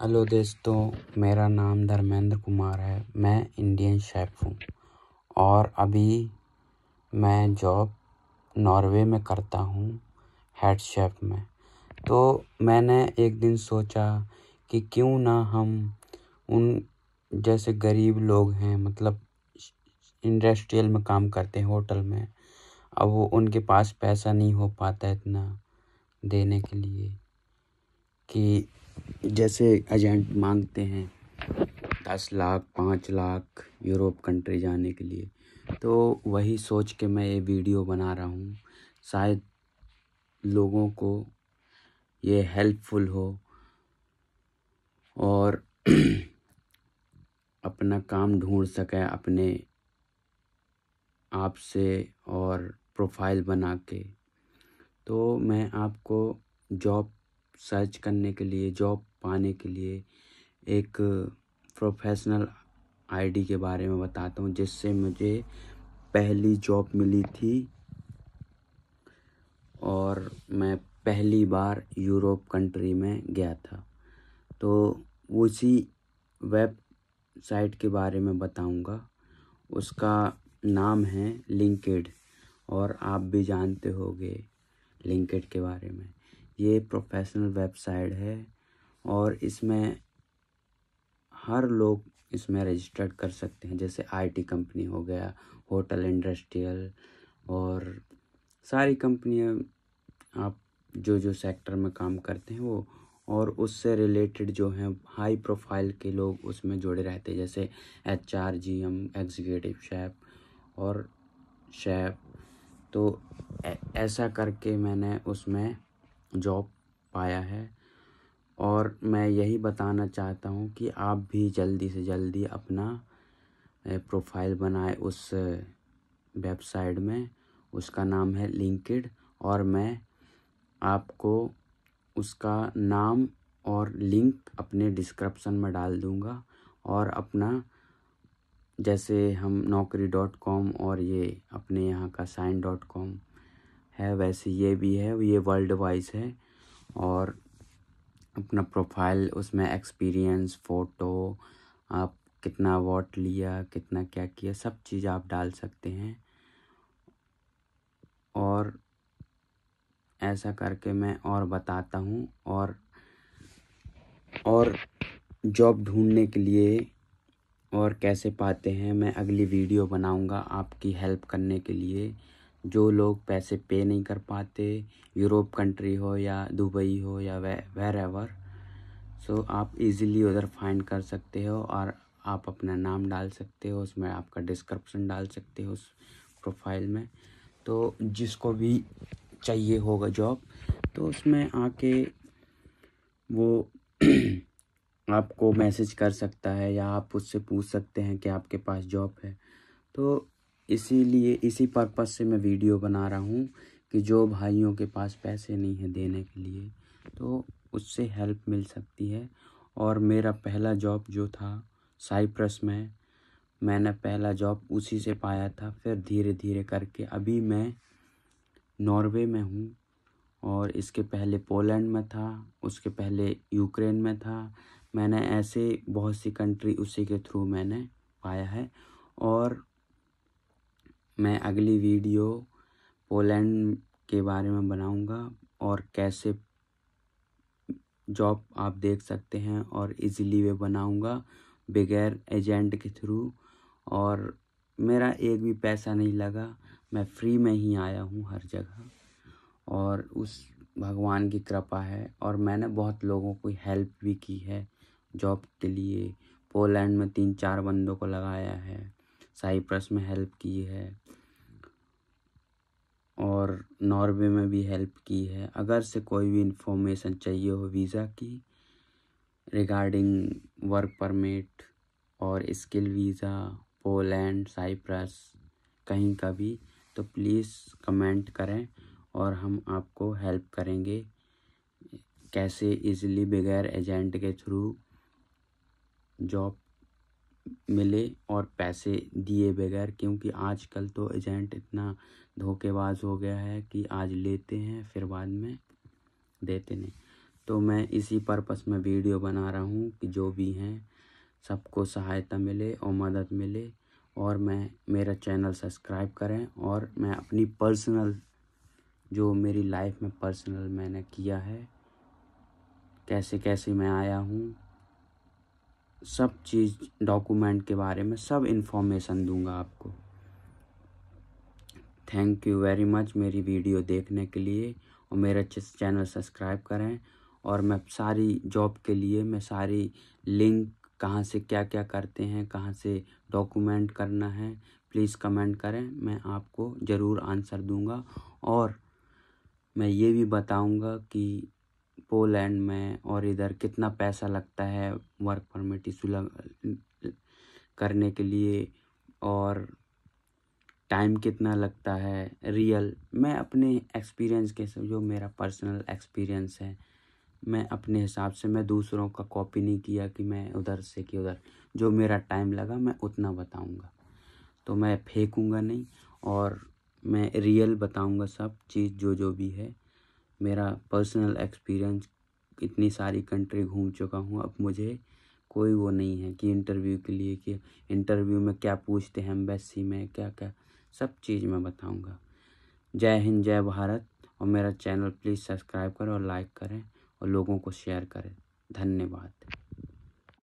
hello दोस्तों मेरा नाम धर्मेंद्र कुमार है मैं इंडियन शेफ़ हूँ और अभी मैं जॉब नॉर्वे में करता हूँ हेड शेफ़ में तो मैंने एक दिन सोचा कि क्यों ना हम उन जैसे गरीब लोग हैं मतलब इंडस्ट्रियल में काम करते हैं होटल में अब वो उनके पास पैसा नहीं हो पाता इतना देने के लिए कि जैसे एजेंट मांगते हैं दस लाख पाँच लाख यूरोप कंट्री जाने के लिए तो वही सोच के मैं ये वीडियो बना रहा हूँ शायद लोगों को ये हेल्पफुल हो और अपना काम ढूंढ सकें अपने आप से और प्रोफाइल बना के तो मैं आपको जॉब सर्च करने के लिए जॉब पाने के लिए एक प्रोफेशनल आईडी के बारे में बताता हूँ जिससे मुझे पहली जॉब मिली थी और मैं पहली बार यूरोप कंट्री में गया था तो उसी वेबसाइट के बारे में बताऊंगा उसका नाम है लिंकड और आप भी जानते होंगे लिंकड के बारे में ये प्रोफेशनल वेबसाइट है और इसमें हर लोग इसमें रजिस्टर्ड कर सकते हैं जैसे आईटी कंपनी हो गया होटल इंडस्ट्रियल और सारी कंपनियां आप जो जो सेक्टर में काम करते हैं वो और उससे रिलेटेड जो हैं हाई प्रोफाइल के लोग उसमें जुड़े रहते हैं जैसे H R G M executive chef और शेफ तो ऐसा करके मैंने उसमें जॉब पाया है और मैं यही बताना चाहता हूँ कि आप भी जल्दी से जल्दी अपना प्रोफाइल बनाए उस वेबसाइट में उसका नाम है लिंकड और मैं आपको उसका नाम और लिंक अपने डिस्क्रिप्शन में डाल दूँगा और अपना जैसे हम नौकरी डॉट कॉम और ये अपने यहाँ का साइन डॉट कॉम है वैसे ये भी है ये वर्ल्ड वाइज है और अपना प्रोफाइल उसमें एक्सपीरियंस फ़ोटो आप कितना वॉट लिया कितना क्या किया सब चीज़ आप डाल सकते हैं और ऐसा करके मैं और बताता हूँ और और जॉब ढूंढने के लिए और कैसे पाते हैं मैं अगली वीडियो बनाऊंगा आपकी हेल्प करने के लिए जो लोग पैसे पे नहीं कर पाते यूरोप कंट्री हो या दुबई हो या वे वेर एवर सो आप इजीली उधर फाइंड कर सकते हो और आप अपना नाम डाल सकते हो उसमें आपका डिस्क्रिप्शन डाल सकते हो उस प्रोफाइल में तो जिसको भी चाहिए होगा जॉब तो उसमें आके वो आपको मैसेज कर सकता है या आप उससे पूछ सकते हैं कि आपके पास जॉब है तो इसीलिए इसी पर्पज़ से मैं वीडियो बना रहा हूँ कि जो भाइयों के पास पैसे नहीं हैं देने के लिए तो उससे हेल्प मिल सकती है और मेरा पहला जॉब जो था साइप्रस में मैंने पहला जॉब उसी से पाया था फिर धीरे धीरे करके अभी मैं नॉर्वे में हूँ और इसके पहले पोलैंड में था उसके पहले यूक्रेन में था मैंने ऐसे बहुत सी कंट्री उसी के थ्रू मैंने पाया है और मैं अगली वीडियो पोलैंड के बारे में बनाऊंगा और कैसे जॉब आप देख सकते हैं और इजीली वे बनाऊंगा बगैर एजेंट के थ्रू और मेरा एक भी पैसा नहीं लगा मैं फ्री में ही आया हूँ हर जगह और उस भगवान की कृपा है और मैंने बहुत लोगों को हेल्प भी की है जॉब के लिए पोलैंड में तीन चार बंदों को लगाया है साइप्रस में हेल्प की है और नॉर्वे में भी हेल्प की है अगर से कोई भी इंफॉर्मेशन चाहिए हो वीज़ा की रिगार्डिंग वर्क परमिट और स्किल वीज़ा पोलैंड साइप्रस कहीं का भी तो प्लीज़ कमेंट करें और हम आपको हेल्प करेंगे कैसे इजीली बगैर एजेंट के थ्रू जॉब मिले और पैसे दिए बगैर क्योंकि आजकल तो एजेंट इतना धोखेबाज हो गया है कि आज लेते हैं फिर बाद में देते नहीं तो मैं इसी पर्पस में वीडियो बना रहा हूँ कि जो भी हैं सबको सहायता मिले और मदद मिले और मैं मेरा चैनल सब्सक्राइब करें और मैं अपनी पर्सनल जो मेरी लाइफ में पर्सनल मैंने किया है कैसे कैसे मैं आया हूँ सब चीज़ डॉक्यूमेंट के बारे में सब इन्फॉर्मेशन दूंगा आपको थैंक यू वेरी मच मेरी वीडियो देखने के लिए और मेरे अच्छे से चैनल सब्सक्राइब करें और मैं सारी जॉब के लिए मैं सारी लिंक कहाँ से क्या क्या करते हैं कहाँ से डॉक्यूमेंट करना है प्लीज़ कमेंट करें मैं आपको ज़रूर आंसर दूंगा और मैं ये भी बताऊंगा कि पोलैंड में और इधर कितना पैसा लगता है वर्क परमिट इशू करने के लिए और टाइम कितना लगता है रियल मैं अपने एक्सपीरियंस के जो मेरा पर्सनल एक्सपीरियंस है मैं अपने हिसाब से मैं दूसरों का कॉपी नहीं किया कि मैं उधर से कि उधर जो मेरा टाइम लगा मैं उतना बताऊंगा तो मैं फेंकूंगा नहीं और मैं रियल बताऊंगा सब चीज़ जो जो भी है मेरा पर्सनल एक्सपीरियंस इतनी सारी कंट्री घूम चुका हूँ अब मुझे कोई वो नहीं है कि इंटरव्यू के लिए कि इंटरव्यू में क्या पूछते हैं एम्बेसी में क्या क्या सब चीज़ मैं बताऊँगा जय हिंद जय भारत और मेरा चैनल प्लीज़ सब्सक्राइब करें और लाइक करें और लोगों को शेयर करें धन्यवाद